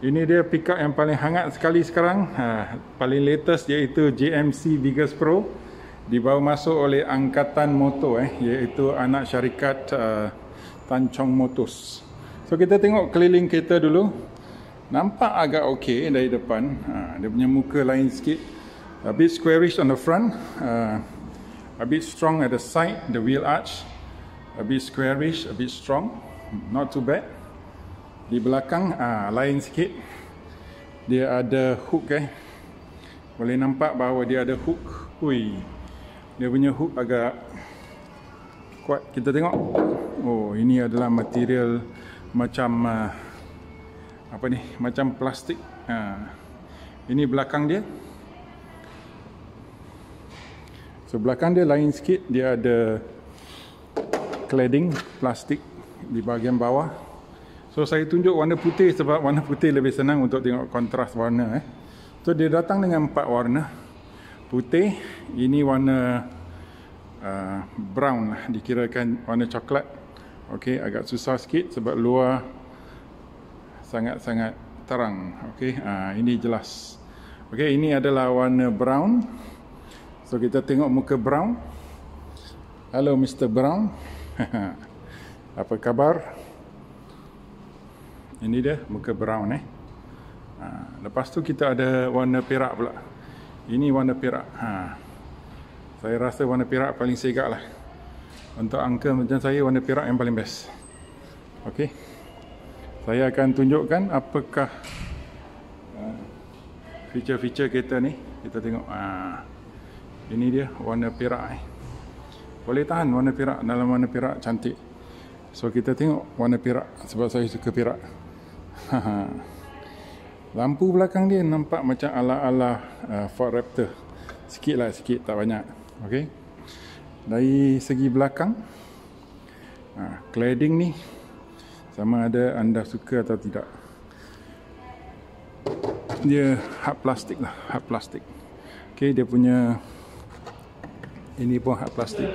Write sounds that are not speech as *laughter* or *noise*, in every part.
Ini dia pickup yang paling hangat sekali sekarang. Ha, paling latest iaitu JMC Vegas Pro. Dibawa masuk oleh Angkatan Motor eh, iaitu anak syarikat uh, Tan Chong Motors. So kita tengok keliling kereta dulu. Nampak agak okey dari depan. Ha, dia punya muka lain sikit. A bit squarish on the front. Uh, a bit strong at the side, the wheel arch. A bit squarish, a bit strong. Not too bad di belakang ah lain sikit dia ada hook eh boleh nampak bahawa dia ada hook ui dia punya hook agak kuat kita tengok oh ini adalah material macam uh, apa ni macam plastik ah ini belakang dia so belakang dia lain sikit dia ada cladding plastik di bahagian bawah So saya tunjuk warna putih sebab warna putih lebih senang untuk tengok kontras warna eh. So dia datang dengan empat warna. Putih, ini warna uh, brown lah, dikirakan warna coklat. Okey, agak susah sikit sebab luar sangat-sangat terang. Okey, uh, ini jelas. Okey, ini adalah warna brown. So kita tengok muka brown. Hello Mr. Brown. *laughs* Apa khabar? Ini dia muka brown eh. Ha, lepas tu kita ada warna perak pula. Ini warna perak. Ha. Saya rasa warna perak paling segak lah. Untuk angka macam saya, warna perak yang paling best. Okey. Saya akan tunjukkan apakah ha, feature-feature uh, kereta ni. Kita tengok. Ha. Ini dia warna perak eh. Boleh tahan warna perak. Dalam warna perak cantik. So kita tengok warna perak. Sebab saya suka perak. *laughs* Lampu belakang dia nampak macam ala-ala uh, Ford Raptor. Sikit lah sikit, tak banyak. Okay. Dari segi belakang, uh, cladding ni sama ada anda suka atau tidak. Dia hard plastik lah, hard plastik. Okay, dia punya ini pun hard plastik.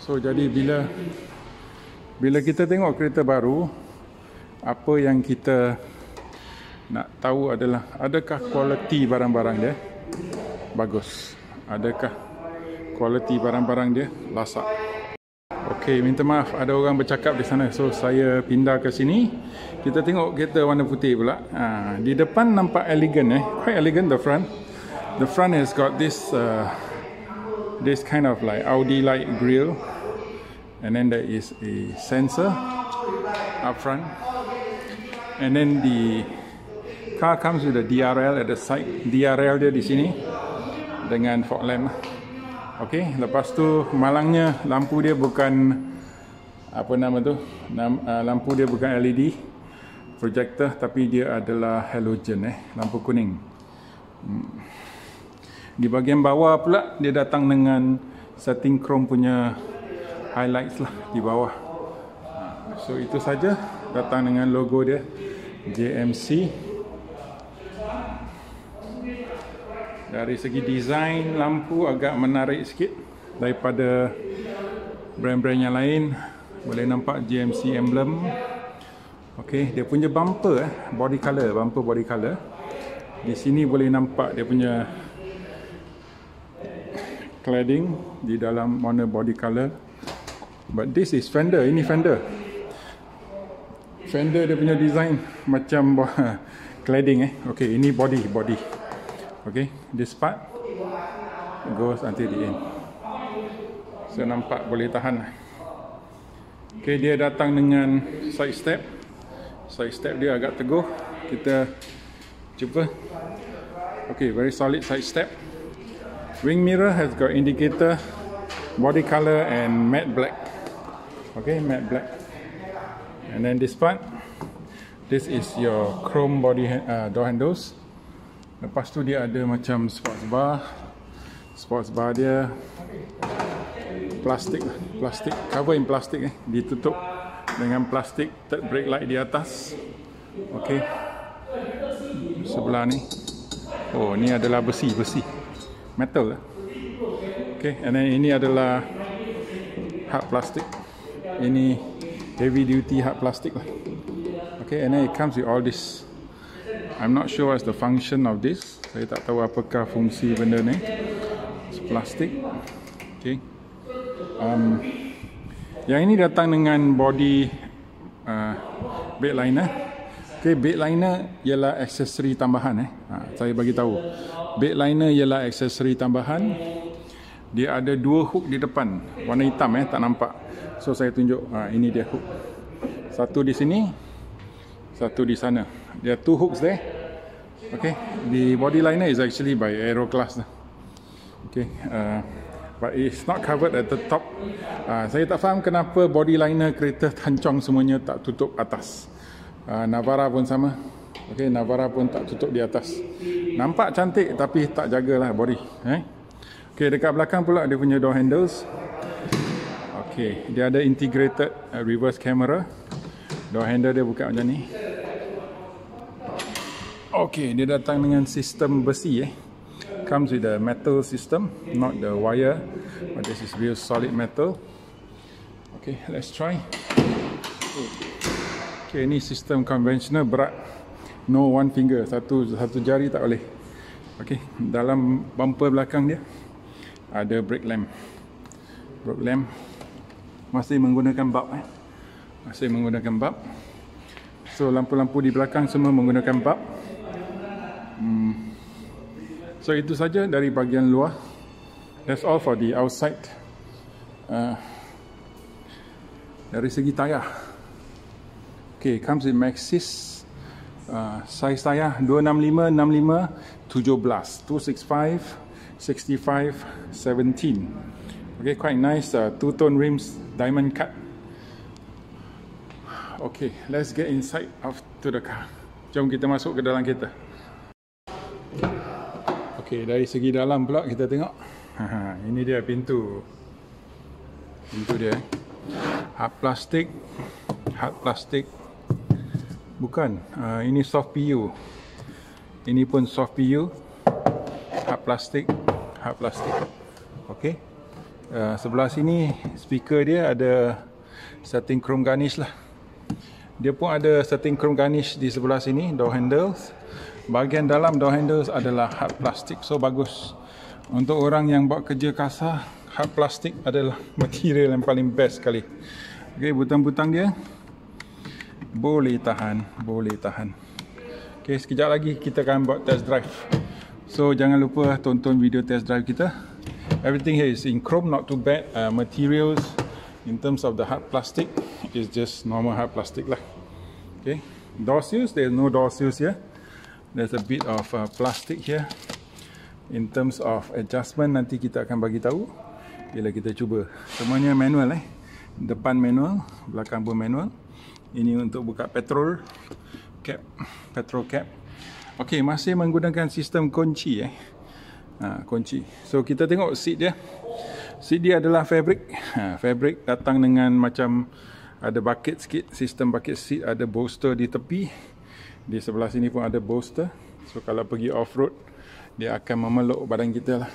So, jadi bila bila kita tengok kereta baru, apa yang kita nak tahu adalah adakah kualiti barang-barang dia bagus adakah kualiti barang-barang dia lasak Okey, minta maaf ada orang bercakap di sana so saya pindah ke sini kita tengok kereta warna putih pula ha, di depan nampak elegant eh quite elegant the front the front has got this uh, this kind of like Audi like grill and then there is a sensor up front and then the car comes with the DRL at the side DRL dia di sini dengan fog lamp Okay, lepas tu malangnya lampu dia bukan apa nama tu uh, lampu dia bukan LED projector tapi dia adalah halogen eh lampu kuning hmm. di bahagian bawah pula dia datang dengan setting chrome punya highlights lah di bawah ha, so itu saja datang dengan logo dia JMC dari segi desain lampu agak menarik sikit daripada brand-brand yang lain boleh nampak JMC emblem ok dia punya bumper eh. body colour bumper body colour di sini boleh nampak dia punya cladding di dalam warna body colour but this is fender ini fender fender dia punya design macam buah *laughs* cladding eh ok ini body body ok this part goes until the end so nampak boleh tahan lah. ok dia datang dengan side step side step dia agak teguh kita cuba ok very solid side step wing mirror has got indicator body colour and matte black ok matte black and then this part this is your chrome body ha, uh, door handles lepas tu dia ada macam sports bar sports bar dia plastik plastik cover in plastik eh ditutup dengan plastik third brake light di atas okey sebelah ni oh ni adalah besi besi metal lah. Eh. okey and then ini adalah hard plastik ini heavy duty hard plastic lah. okay and then it comes with all this I'm not sure what's the function of this saya tak tahu apakah fungsi benda ni it's plastic okay um, yang ini datang dengan body uh, bed liner okay bed liner ialah aksesori tambahan eh. ha, saya bagi tahu bed liner ialah aksesori tambahan dia ada dua hook di depan warna hitam eh tak nampak So saya tunjuk ha, ini dia hook. Satu di sini, satu di sana. There are two hooks there. Okay, the body liner is actually by Aeroclass. Okay, uh, but it's not covered at the top. Uh, saya tak faham kenapa body liner kereta *laughs* tancong semuanya tak tutup atas. Uh, Navara pun sama. Okay, Navara pun tak tutup di atas. Nampak cantik tapi tak jagalah body. Eh? Okay, dekat belakang pula dia punya door handles. Okay, dia ada integrated uh, reverse camera. Door handle dia buka macam ni. Okay, dia datang dengan sistem besi eh. Comes with the metal system, not the wire. But this is real solid metal. Okay, let's try. Okay, ini sistem conventional berat. No one finger, satu satu jari tak boleh. Okay, dalam bumper belakang dia ada brake lamp. Brake lamp masih menggunakan bulb eh. masih menggunakan bulb so lampu-lampu di belakang semua menggunakan bulb hmm. so itu saja dari bahagian luar that's all for the outside uh, dari segi tayar Okay, comes in Maxis uh, Size tayar 265, 65, 17 265, 65, 17 Okay, quite nice uh, Two-tone rims diamond cut. Okay, let's get inside after the car. Jom kita masuk ke dalam kereta. Okay, dari segi dalam pula kita tengok. Ini dia pintu. Pintu dia. Eh. Hard plastic. Hard plastic. Bukan. Uh, ini soft PU. Ini pun soft PU. Hard plastic. Hard plastic. Okay. Eh, sebelah sini speaker dia ada setting chrome garnish lah dia pun ada setting chrome garnish di sebelah sini door handles bahagian dalam door handles adalah hard plastik so bagus untuk orang yang buat kerja kasar hard plastik adalah *laughs* material yang paling best sekali ok butang-butang dia boleh tahan boleh tahan ok sekejap lagi kita akan buat test drive so jangan lupa tonton video test drive kita Everything here is in chrome, not too bad. Uh, materials, in terms of the hard plastic, is just normal hard plastic. Lah. Okay. Door seals, there's no door seals here. There's a bit of uh, plastic here. In terms of adjustment, nanti kita akan bagi tahu bila kita cuba. Semuanya manual eh. Depan manual, belakang pun manual. Ini untuk buka petrol cap, petrol cap. Okey, masih menggunakan sistem kunci eh ha, kunci so kita tengok seat dia seat dia adalah fabric ha, fabric datang dengan macam ada bucket sikit sistem bucket seat ada booster di tepi di sebelah sini pun ada booster so kalau pergi off road dia akan memeluk badan kita lah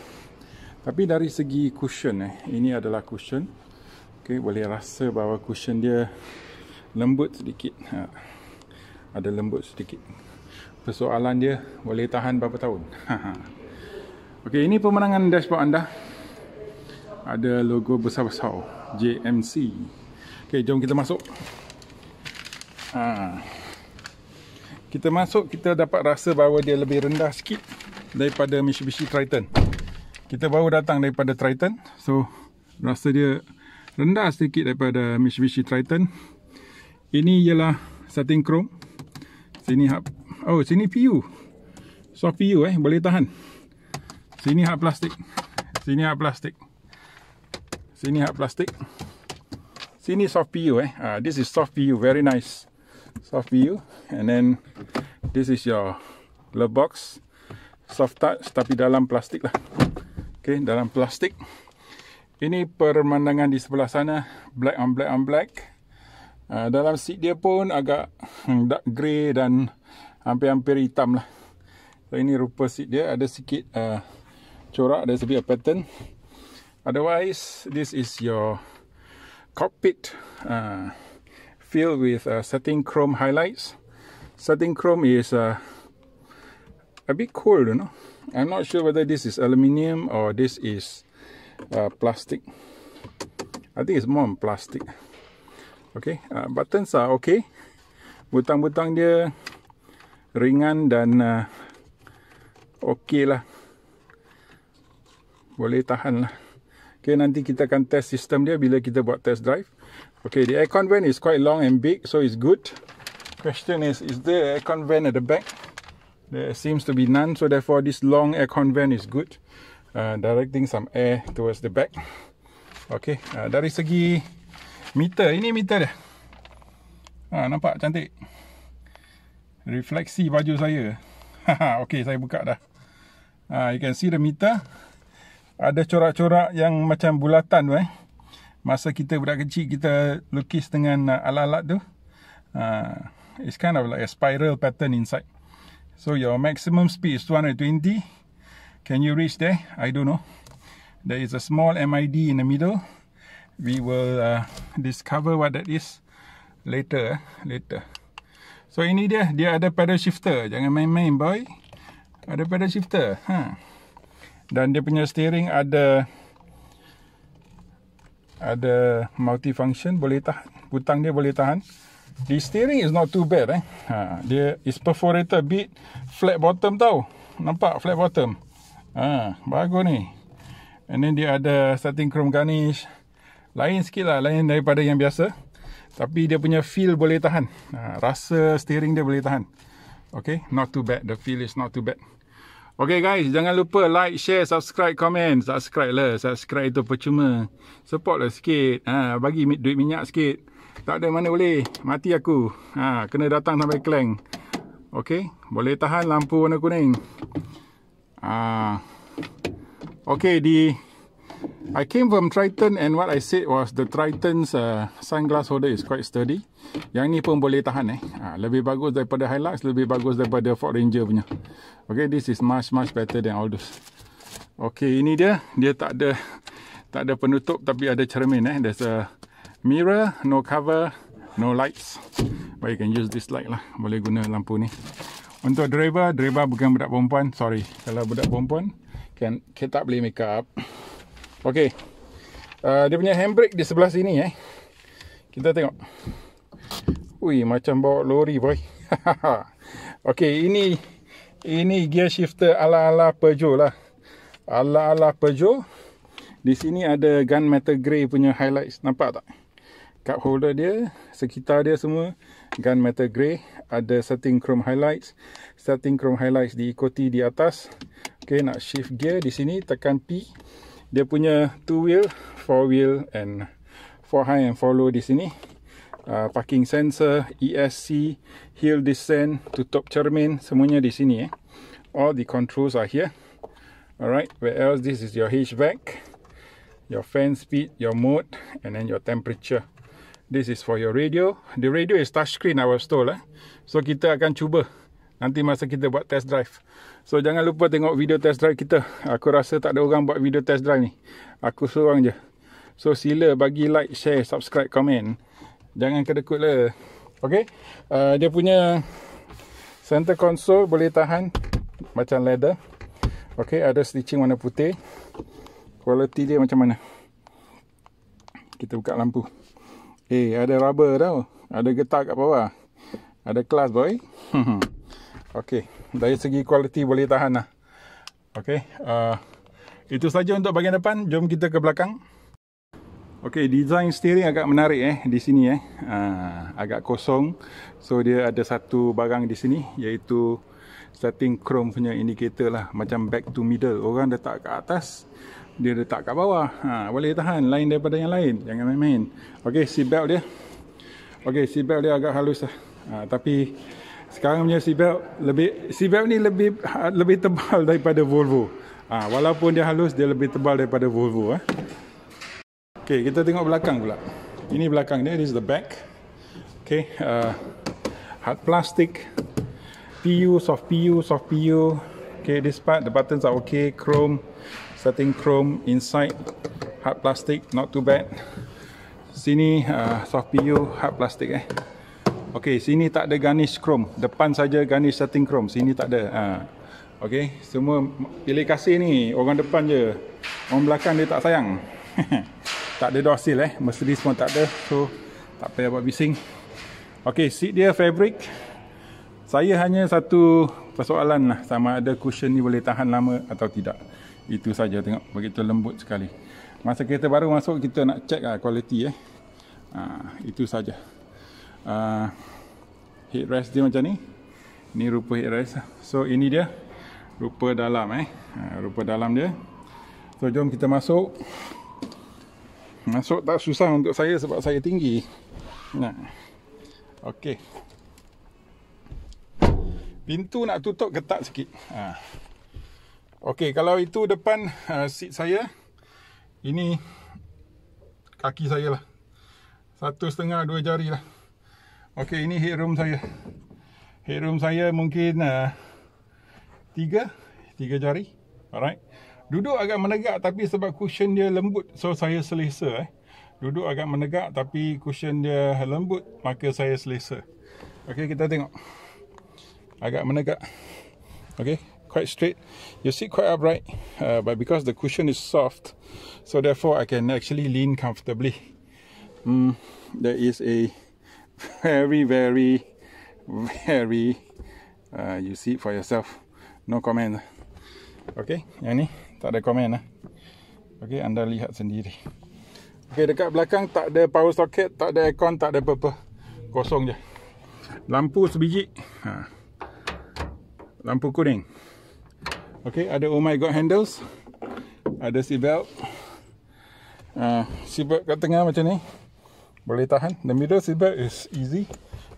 tapi dari segi cushion eh, ini adalah cushion okay, boleh rasa bahawa cushion dia lembut sedikit ha, ada lembut sedikit persoalan dia boleh tahan berapa tahun *laughs* Okey, ini pemenangan dashboard anda. Ada logo besar-besar JMC. Okey, jom kita masuk. Ha. Kita masuk, kita dapat rasa bahawa dia lebih rendah sikit daripada Mitsubishi Triton. Kita baru datang daripada Triton. So, rasa dia rendah sikit daripada Mitsubishi Triton. Ini ialah setting chrome. Sini hub. Oh, sini PU. Soft PU eh, boleh tahan. Sini hak plastik. Sini hak plastik. Sini hak plastik. Sini soft PU eh. Uh, this is soft PU. Very nice. Soft PU. And then this is your glove box. Soft touch tapi dalam plastik lah. Okay, dalam plastik. Ini pemandangan di sebelah sana. Black on black on black. Uh, dalam seat dia pun agak dark grey dan hampir-hampir hitam lah. So, ini rupa seat dia. Ada sikit uh, corak there's a bit of pattern otherwise this is your cockpit uh, filled with uh, setting chrome highlights setting chrome is uh, a bit cold you know i'm not sure whether this is aluminium or this is uh, plastic i think it's more on plastic okay uh, buttons are okay butang-butang dia ringan dan uh, okay lah boleh tahan lah. Okay, nanti kita akan test sistem dia bila kita buat test drive. Okay, the aircon vent is quite long and big, so it's good. Question is, is there aircon vent at the back? There seems to be none, so therefore this long aircon vent is good. Uh, directing some air towards the back. Okay, uh, dari segi meter, ini meter dia. Ha, nampak cantik. Refleksi baju saya. *laughs* okay, saya buka dah. Uh, you can see the meter ada corak-corak yang macam bulatan tu eh. Masa kita budak kecil kita lukis dengan uh, alat-alat tu. Uh, it's kind of like a spiral pattern inside. So your maximum speed is 220. Can you reach there? I don't know. There is a small MID in the middle. We will uh, discover what that is later. Eh? Later. So ini dia. Dia ada pedal shifter. Jangan main-main boy. Ada pedal shifter. Huh. Ha dan dia punya steering ada ada multifunction boleh tahan butang dia boleh tahan the steering is not too bad eh ha dia is perforated bit flat bottom tau nampak flat bottom ha bagus ni and then dia ada starting chrome garnish lain sikit lah lain daripada yang biasa tapi dia punya feel boleh tahan ha, rasa steering dia boleh tahan Okay, not too bad. The feel is not too bad. Okay guys, jangan lupa like, share, subscribe, komen. Subscribe lah. Subscribe itu percuma. Support lah sikit. Ha, bagi duit minyak sikit. Tak ada mana boleh. Mati aku. Ha, kena datang sampai kelang. Okay. Boleh tahan lampu warna kuning. Ha. Okay, di... I came from Triton and what I said was the Triton's uh, sunglass holder is quite sturdy. Yang ni pun boleh tahan eh. Ha, lebih bagus daripada Hilux, lebih bagus daripada Ford Ranger punya. Okay, this is much much better than all those. Okay, ini dia. Dia tak ada tak ada penutup tapi ada cermin eh. There's a mirror, no cover, no lights. But you can use this light lah. Boleh guna lampu ni. Untuk driver, driver bukan budak perempuan. Sorry, kalau budak perempuan, can, kita tak boleh make up. Okey. Uh, dia punya handbrake di sebelah sini eh. Kita tengok. Ui, macam bawa lori boy. *laughs* Okey, ini ini gear shifter ala-ala Peugeot lah. Ala-ala Peugeot. Di sini ada gun metal grey punya highlights. Nampak tak? Cup holder dia, sekitar dia semua gun metal grey. Ada setting chrome highlights. Setting chrome highlights diikuti di atas. Okey, nak shift gear di sini. Tekan P dia punya two wheel, four wheel and four high and four low di sini. Uh, parking sensor, ESC, hill descent, tutup cermin, semuanya di sini. Eh. All the controls are here. Alright, where else? This is your HVAC, your fan speed, your mode and then your temperature. This is for your radio. The radio is touchscreen, I was told. Eh. So, kita akan cuba nanti masa kita buat test drive. So jangan lupa tengok video test drive kita. Aku rasa tak ada orang buat video test drive ni. Aku seorang je. So sila bagi like, share, subscribe, komen. Jangan kedekut lah. Okay. Uh, dia punya center console boleh tahan macam leather. Okay. Ada stitching warna putih. Kualiti dia macam mana. Kita buka lampu. Eh ada rubber tau. Ada getah kat bawah. Ada kelas boy. *laughs* Okey, dari segi kualiti boleh tahan lah. Okey, uh, itu saja untuk bahagian depan. Jom kita ke belakang. Okey, design steering agak menarik eh di sini eh. Uh, agak kosong. So dia ada satu barang di sini iaitu setting chrome punya indicator lah macam back to middle. Orang letak kat atas, dia letak kat bawah. Ha, boleh tahan lain daripada yang lain. Jangan main-main. Okey, seat belt dia. Okey, seat belt dia agak halus lah. Uh, tapi sekarang punya seatbelt lebih seatbelt ni lebih lebih tebal *laughs* daripada Volvo. Ha, walaupun dia halus dia lebih tebal daripada Volvo eh. Okey, kita tengok belakang pula. Ini belakang dia, this is the back. Okey, uh, hard plastic PU soft PU soft PU. Okey, this part the buttons are okay, chrome setting chrome inside hard plastic, not too bad. Sini uh, soft PU hard plastic eh. Okey, sini tak ada garnish chrome. Depan saja garnish setting chrome. Sini tak ada. Ha. Okey, semua pilih kasih ni. Orang depan je. Orang belakang dia tak sayang. *laughs* tak ada door seal eh. Mercedes pun tak ada. So, tak payah buat bising. Okey, seat dia fabric. Saya hanya satu persoalan lah. Sama ada cushion ni boleh tahan lama atau tidak. Itu saja tengok. Begitu lembut sekali. Masa kereta baru masuk, kita nak check lah quality eh. Ha, Itu saja uh, ah, headrest dia macam ni ni rupa headrest so ini dia rupa dalam eh ah, rupa dalam dia so jom kita masuk masuk tak susah untuk saya sebab saya tinggi nah okey pintu nak tutup ketat sikit ha okey kalau itu depan uh, seat saya ini kaki saya lah satu setengah dua jari lah Okey, ini headroom saya. Headroom saya mungkin uh, tiga, tiga jari. Alright. Duduk agak menegak tapi sebab cushion dia lembut, so saya selesa. Eh. Duduk agak menegak tapi cushion dia lembut, maka saya selesa. Okey, kita tengok. Agak menegak. Okey, quite straight. You sit quite upright. Uh, but because the cushion is soft, so therefore I can actually lean comfortably. Hmm, there is a very very very uh, you see it for yourself no comment okay yang ni tak ada comment eh? okay anda lihat sendiri okay dekat belakang tak ada power socket tak ada aircon tak ada apa-apa kosong je lampu sebiji ha. lampu kuning okay ada oh my god handles ada seat belt uh, ah, seat belt kat tengah macam ni boleh tahan the middle seat is easy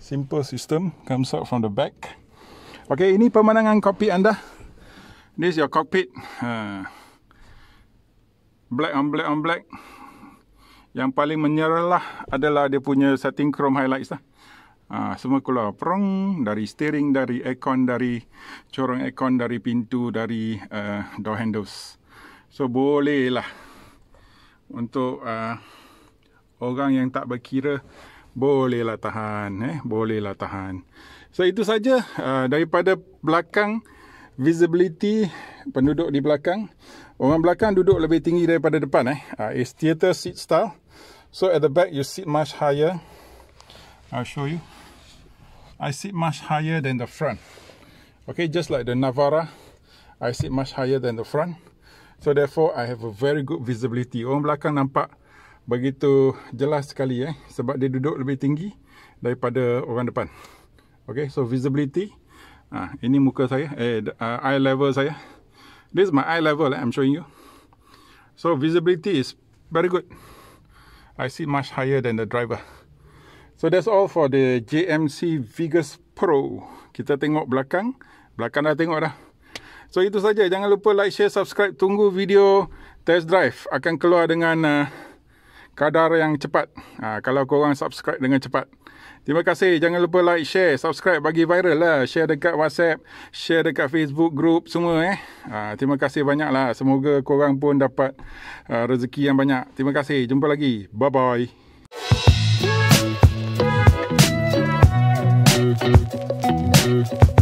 simple system comes out from the back okay ini pemandangan kopi anda this is your cockpit uh, black on black on black yang paling menyerlah adalah dia punya setting chrome highlights lah. Ha, semua keluar prong dari steering, dari aircon, dari corong aircon, dari pintu, dari uh, door handles. So, bolehlah untuk uh, orang yang tak berkira bolehlah tahan eh bolehlah tahan so itu saja uh, daripada belakang visibility penduduk di belakang orang belakang duduk lebih tinggi daripada depan eh uh, is theater seat style so at the back you sit much higher i'll show you i sit much higher than the front okay just like the navara i sit much higher than the front so therefore i have a very good visibility orang belakang nampak begitu jelas sekali eh sebab dia duduk lebih tinggi daripada orang depan. Okey, so visibility. Ah, ini muka saya, eh uh, eye level saya. This my eye level eh, I'm showing you. So visibility is very good. I see much higher than the driver. So that's all for the JMC Vegas Pro. Kita tengok belakang. Belakang dah tengok dah. So itu saja. Jangan lupa like, share, subscribe. Tunggu video test drive. Akan keluar dengan uh, kadar yang cepat ha, kalau korang subscribe dengan cepat. Terima kasih. Jangan lupa like, share, subscribe bagi viral lah. Share dekat WhatsApp, share dekat Facebook group semua eh. Ha, terima kasih banyaklah. Semoga kau korang pun dapat uh, rezeki yang banyak. Terima kasih. Jumpa lagi. Bye-bye. Thank you.